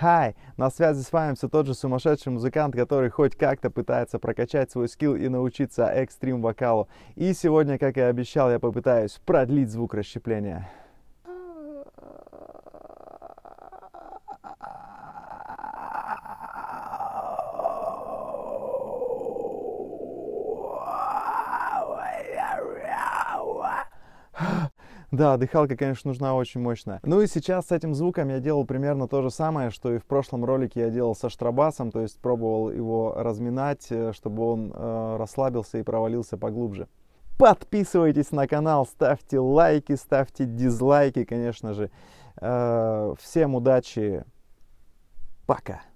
Хай! На связи с вами все тот же сумасшедший музыкант, который хоть как-то пытается прокачать свой скилл и научиться экстрим-вокалу. И сегодня, как и обещал, я попытаюсь продлить звук расщепления. Да, дыхалка, конечно, нужна очень мощная. Ну и сейчас с этим звуком я делал примерно то же самое, что и в прошлом ролике я делал со штрабасом, то есть пробовал его разминать, э, чтобы он э, расслабился и провалился поглубже. Подписывайтесь на канал, ставьте лайки, ставьте дизлайки, конечно же. Э, всем удачи, пока!